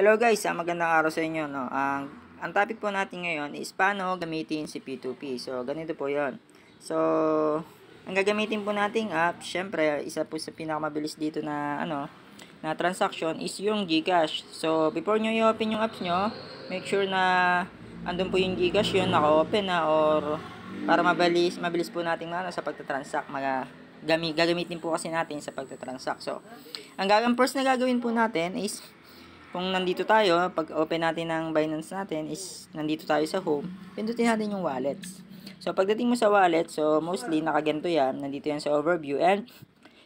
Hello guys, ah, magandang araw sa inyo. No? Ang, ah, ang topic po natin ngayon is paano gamitin si P2P. So, ganito po yon. So, ang gagamitin po nating app, syempre, isa po sa pinakamabilis dito na, ano, na transaction is yung Gcash. So, before nyo i-open yung apps nyo, make sure na andun po yung Gcash yun, naka-open na or para mabilis, mabilis po natin ano, sa pagtatransact, mga gami, gagamitin po kasi natin sa pagtatransact. So, ang gagawin first na gagawin po natin is kung nandito tayo, pag open natin ng Binance natin is nandito tayo sa home, pindutin natin yung wallets. So, pagdating mo sa wallet, so mostly nakaganto yan, nandito yan sa overview and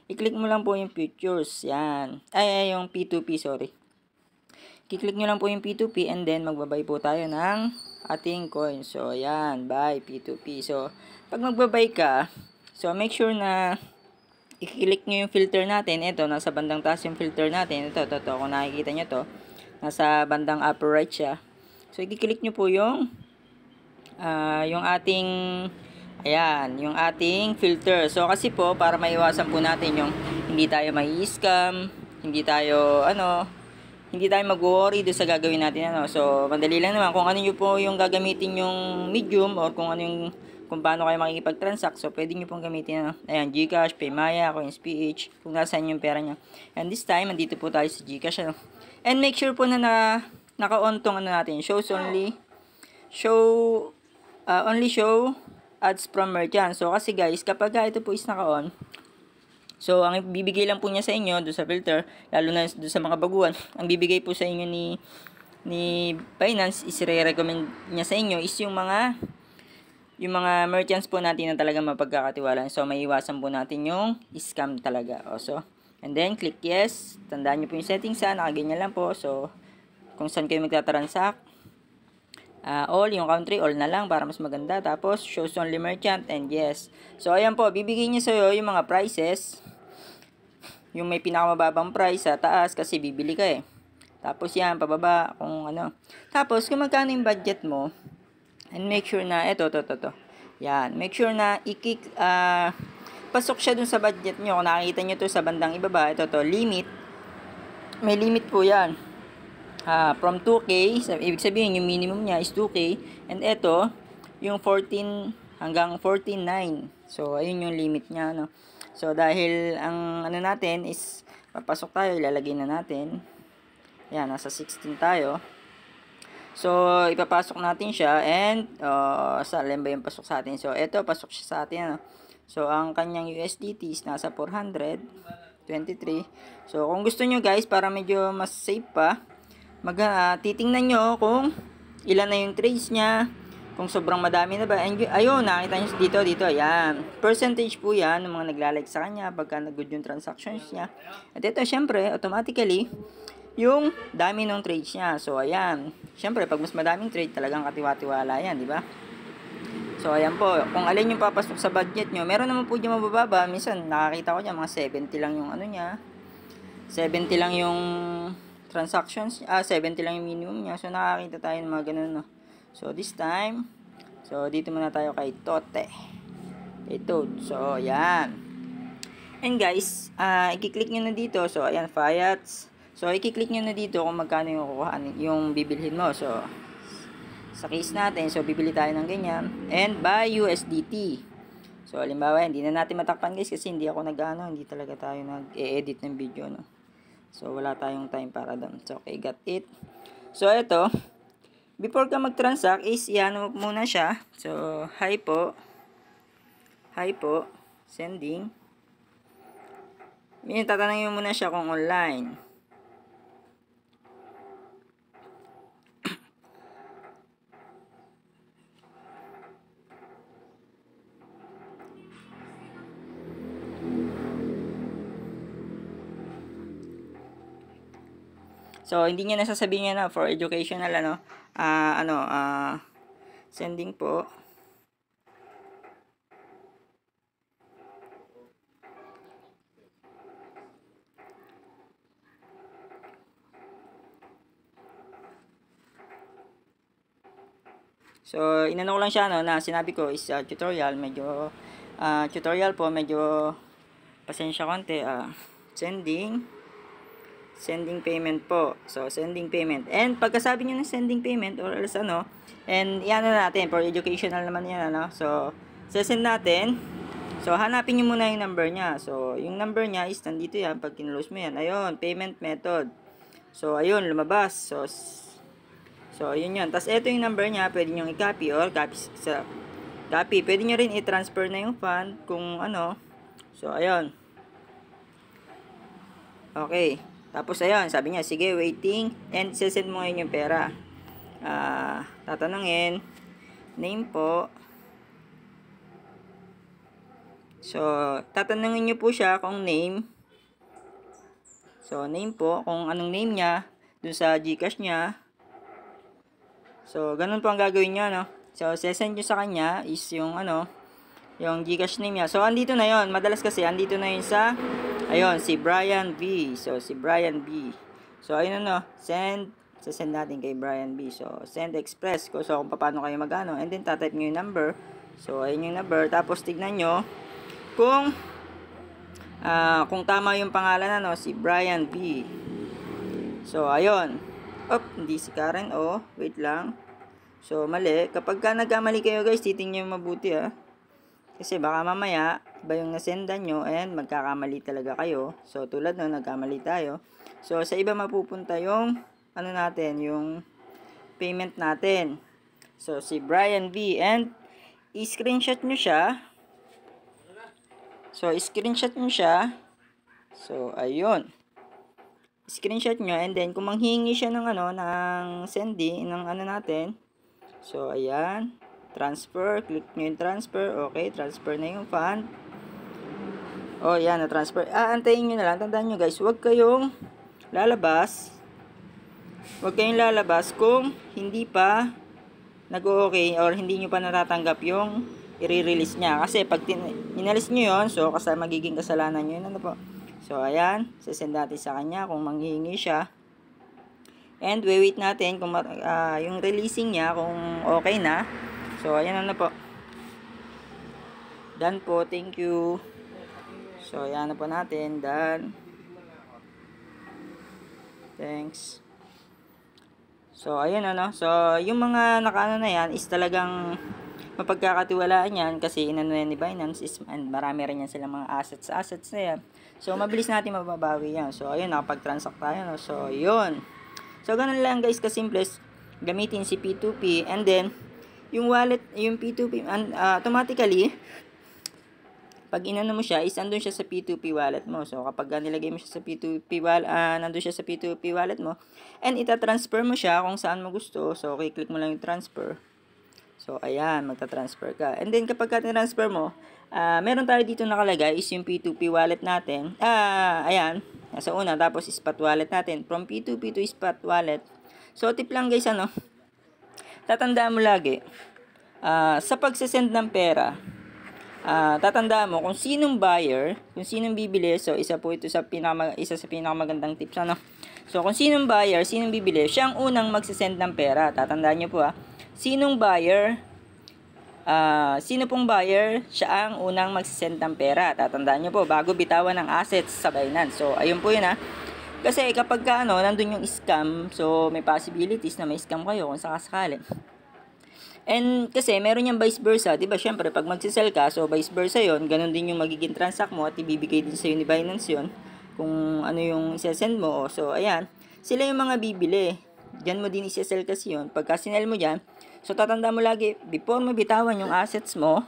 i-click mo lang po yung futures, yan. Ay, ay yung P2P, sorry. Kiklik nyo lang po yung P2P and then magbabay po tayo ng ating coin. So, yan, buy P2P. So, pag magbabay ka, so make sure na i-click nyo yung filter natin. Ito, nasa bandang taas yung filter natin. Ito, ito, ito. Kung nakikita nyo to nasa bandang upper right siya. So, i-click nyo po yung uh, yung ating ayan, yung ating filter. So, kasi po, para maiwasan po natin yung hindi tayo mai-scam, hindi tayo, ano, hindi tayo mag-worry doon sa gagawin natin, ano. So, madali lang naman. Kung ano nyo po yung gagamitin yung medium or kung ano yung kung paano kayo makikipag-transact. So, pwede nyo pong gamitin ng ayan, Gcash, Paymaya, CoinsPH, kung nasaan yung pera nyo. And this time, andito po tayo sa Gcash. Ano? And make sure po na, na naka-on tong ano natin, shows only, show, uh, only show ads from merchant. So, kasi guys, kapag ito po is naka-on, So, ang bibigay lang po niya sa inyo, do sa filter, lalo na do sa mga baguhan, ang bibigay po sa inyo ni ni Binance is re-recommend niya sa inyo is yung mga yung mga merchants po natin na talaga mapagkakatiwalaan. So, may iwasan po natin yung scam talaga. O, so, and then, click yes. Tandaan nyo po yung settings ha. Nakaganyan lang po. So, kung saan kayo magtatransact. Uh, all, yung country, all na lang para mas maganda. Tapos, shows only merchant and yes. So, ayan po. Bibigyan niya sa'yo yung mga prices. Yung may pinakamababang price sa taas kasi bibili ka eh. Tapos yan, pababa, kung ano. Tapos, kung magkano yung budget mo, And make sure na, eto, to, to, to. Yan. Make sure na ikik, uh, ah, pasok siya dun sa budget nyo. Kung nakikita nyo to sa bandang ibaba, ito to, limit. May limit po yan. Uh, from 2K, so, ibig sabihin yung minimum niya is 2K. And ito, yung 14 hanggang 14.9. So, ayun yung limit niya, no. So, dahil ang ano natin is, papasok tayo, ilalagay na natin. Yan, nasa 16 tayo. So, ipapasok natin siya and uh, sa alin ba yung pasok sa atin? So, ito, pasok siya sa atin. Ano? So, ang kanyang USDT is nasa 423. So, kung gusto nyo guys, para medyo mas safe pa, mag, uh, titingnan nyo kung ilan na yung trades niya, kung sobrang madami na ba. And, ayun, nakita nyo dito, dito, ayan. Percentage po yan ng mga nagla-like sa kanya pagka nag-good yung transactions niya. At ito, syempre, automatically, yung dami ng trades niya. So, ayan. Siyempre, pag mas madaming trade, talagang katiwa-tiwala yan, di ba? So, ayan po. Kung alin yung papasok sa budget nyo, meron naman po dyan mabababa. Minsan, nakakita ko niya, mga 70 lang yung ano niya. 70 lang yung transactions. Ah, 70 lang yung minimum niya. So, nakakita tayo ng mga ganun, no. So, this time, so, dito muna tayo kay Tote. Ito. So, ayan. And guys, uh, i-click nyo na dito. So, ayan, Fiat's. So, i-click nyo na dito kung magkano yung kukuhaan, yung bibilhin mo. So, sa case natin, so, bibili tayo ng ganyan. And buy USDT. So, halimbawa, hindi na natin matakpan guys kasi hindi ako nag-ano, hindi talaga tayo nag-edit ng video, no. So, wala tayong time para doon. So, okay, got it. So, ito, before ka mag-transact is, yan muna siya. So, hi po. Hi po. Sending. Minsan, tatanungin muna siya kung online. So, hindi niya nasasabihin na ah, for educational, ano, uh, ano, uh, sending po. So, inano ko lang siya, no, na sinabi ko is uh, tutorial, medyo, uh, tutorial po, medyo, pasensya konti, uh, sending, Sending payment po. So, sending payment. And pagkasabi nyo ng sending payment or else ano, and yan na natin, for educational naman yan, ano. So, sesend natin. So, hanapin nyo muna yung number niya. So, yung number niya is nandito yan. Pag kinlose mo yan, ayun, payment method. So, ayun, lumabas. So, so ayun yun. Tapos, ito yung number niya. Pwede nyo i-copy or copy sa copy. Pwede nyo rin i-transfer na yung fund kung ano. So, ayun. Okay. Tapos ayun, sabi niya, sige, waiting. And sesend mo ngayon yung pera. Uh, tatanungin, name po. So, tatanungin niyo po siya kung name. So, name po, kung anong name niya, dun sa Gcash niya. So, ganun po ang gagawin niya, no? So, sesend niyo sa kanya is yung ano, yung Gcash name niya. So, andito na yon Madalas kasi, andito na yun sa Ayun, ah. si Brian B. So, si Brian B. So, ayun ano, send, sasend natin kay Brian B. So, send express ko. So, kung paano kayo magano. And then, tatype nyo yung number. So, ayun yung number. Tapos, tignan nyo kung uh, kung tama yung pangalan, ano, si Brian B. So, ayun. Oh, hindi si Karen Oh, Wait lang. So, mali. Kapag ka nagkamali kayo guys, titingnan nyo mabuti ha. Ah. Kasi baka mamaya, ba yung nasenda nyo, ayan, magkakamali talaga kayo. So, tulad nun, nagkamali tayo. So, sa iba mapupunta yung, ano natin, yung payment natin. So, si Brian V. And, i-screenshot nyo siya. So, i screenshot nyo siya. So, ayun. Screenshot nyo. And then, kung manghingi siya ng, ano, ng sending, ng ano natin. So, ayan. Transfer. Click nyo yung transfer. Okay, transfer na yung fund oh, yan, na-transfer. Aantayin ah, nyo na lang. Tandaan nyo, guys, huwag kayong lalabas. Huwag kayong lalabas kung hindi pa nag-okay or hindi nyo pa natatanggap yung i-release niya. Kasi pag inalis nyo yon so kasi magiging kasalanan nyo yun. Ano po? So, ayan. Sasend natin sa kanya kung manghihingi siya. And, we wait natin kung uh, yung releasing niya kung okay na. So, ayan ano po. Done po. Thank you. So, ayan na po natin. Done. Thanks. So, ayun ano. So, yung mga nakaano na yan is talagang mapagkakatiwalaan yan kasi inano yan ni Binance is and marami rin yan silang mga assets assets na yan. So, mabilis natin mababawi yan. So, ayun, nakapag-transact tayo. No? So, yun. So, ganun lang guys kasimples gamitin si P2P and then yung wallet, yung P2P uh, ah, automatically pag inano mo siya, is andun siya sa P2P wallet mo. So, kapag nilagay mo siya sa P2P wallet, uh, ah, nandun siya sa P2P wallet mo, and ita-transfer mo siya kung saan mo gusto. So, okay, click mo lang yung transfer. So, ayan, magta-transfer ka. And then, kapag ka-transfer mo, uh, meron tayo dito nakalagay is yung P2P wallet natin. Ah, uh, ayan. Nasa una, tapos spot wallet natin. From P2P to spot wallet. So, tip lang guys, ano? Tatandaan mo lagi, uh, sa pagsasend ng pera, uh, tatandaan mo kung sinong buyer, kung sinong bibili. So, isa po ito sa pinaka, isa sa pinakamagandang tips. Ano? So, kung sinong buyer, sinong bibili, siya ang unang magsisend ng pera. Tatandaan niyo po ha. Ah. Sinong buyer, uh, sino pong buyer, siya ang unang magsisend ng pera. Tatandaan niyo po, bago bitawan ng assets sa Binance. So, ayun po yun ha. Kasi kapag ka, ano, nandun yung scam, so may possibilities na may scam kayo kung sakasakali. And kasi meron yung vice versa, 'di ba? Syempre pag magse-sell ka, so vice versa 'yon, ganun din yung magiging transact mo at ibibigay din sa ni Binance 'yon kung ano yung i-send mo. So ayan, sila yung mga bibili. Diyan mo din i-sell kasi 'yon. Pagka sinell mo diyan, so tatanda mo lagi before mo bitawan yung assets mo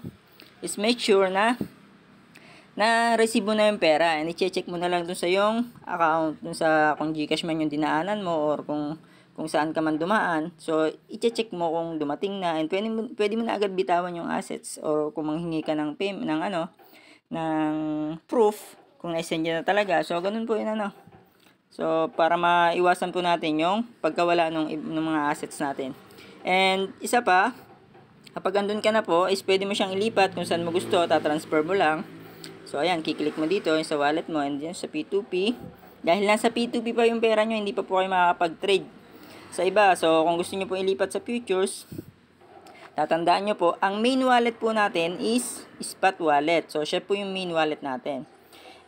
is make sure na na resibo na yung pera and i-check mo na lang dun sa yung account dun sa kung Gcash man yung dinaanan mo or kung kung saan ka man dumaan. So, i-check mo kung dumating na and pwede mo, pwede mo na agad bitawan yung assets or kung manghingi ka ng pay, ng ano, ng proof kung na-send na talaga. So, ganun po yun ano. So, para maiwasan po natin yung pagkawala ng, ng mga assets natin. And, isa pa, kapag andun ka na po, is pwede mo siyang ilipat kung saan mo gusto, tatransfer mo lang. So, ayan, kiklik mo dito yung sa wallet mo and dyan sa P2P. Dahil nasa P2P pa yung pera nyo, hindi pa po kayo makakapag-trade sa iba. So, kung gusto nyo po ilipat sa futures, tatandaan nyo po, ang main wallet po natin is spot wallet. So, siya po yung main wallet natin.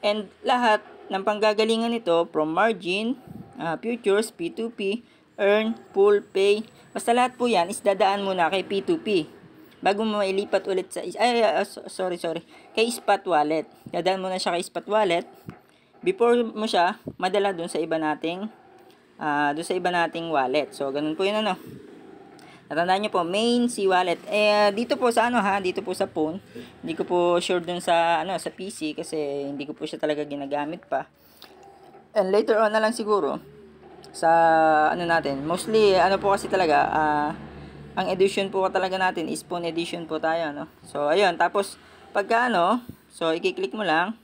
And lahat ng panggagalingan nito from margin, uh, futures, P2P, earn, pool, pay, basta lahat po yan is dadaan muna kay P2P bago mo ilipat ulit sa ay, ay ah, sorry sorry kay spot wallet dadaan mo na siya kay spot wallet before mo siya madala dun sa iba nating uh, doon sa iba nating wallet. So, ganun po yun ano. Natandaan nyo po, main si wallet. Eh, dito po sa ano ha, dito po sa phone. Hindi ko po sure dun sa, ano, sa PC kasi hindi ko po siya talaga ginagamit pa. And later on na lang siguro sa ano natin. Mostly, ano po kasi talaga, ah, uh, ang edition po talaga natin is phone edition po tayo, no? So, ayun. Tapos, pagka ano, so, i-click mo lang.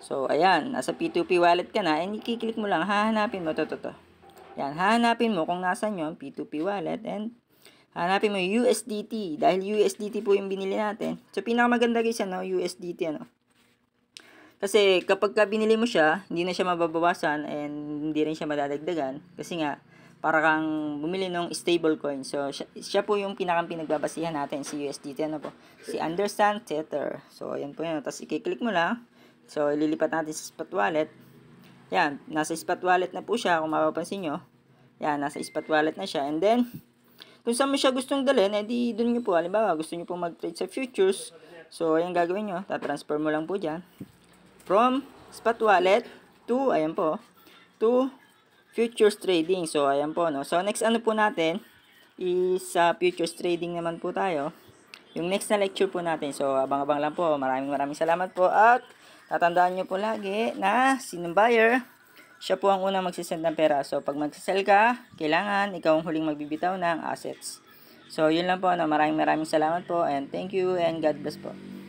So, ayan. Nasa P2P wallet ka na. And i-click mo lang. Hahanapin mo. to, to, to. Yan, hahanapin mo kung nasan yon P2P wallet and hanapin mo USDT dahil USDT po yung binili natin. So pinakamaganda guys no? USDT ano. Kasi kapag ka binili mo siya, hindi na siya mababawasan and hindi rin siya madadagdagan kasi nga para kang bumili ng stable coin. So, siya, siya po yung pinakang pinagbabasihan natin, si USDT, ano po? Si Understand Tether. So, ayan po yun. Tapos, i-click mo lang. So, ililipat natin sa spot wallet. Yan, nasa spot wallet na po siya, kung mapapansin nyo. Yan, nasa spot wallet na siya. And then, kung saan mo siya gustong dalhin, edi eh, doon nyo po. Halimbawa, gusto nyo po mag-trade sa futures. So, ayan gagawin nyo. Tatransfer mo lang po dyan. From spot wallet to, ayan po, to futures trading. So, ayan po, no. So, next ano po natin is sa uh, futures trading naman po tayo. Yung next na lecture po natin. So, abang-abang lang po. Maraming maraming salamat po at Tatandaan nyo po lagi na sinong buyer, siya po ang unang magsisend ng pera. So, pag magsisell ka, kailangan ikaw ang huling magbibitaw ng assets. So, yun lang po. Ano, maraming maraming salamat po and thank you and God bless po.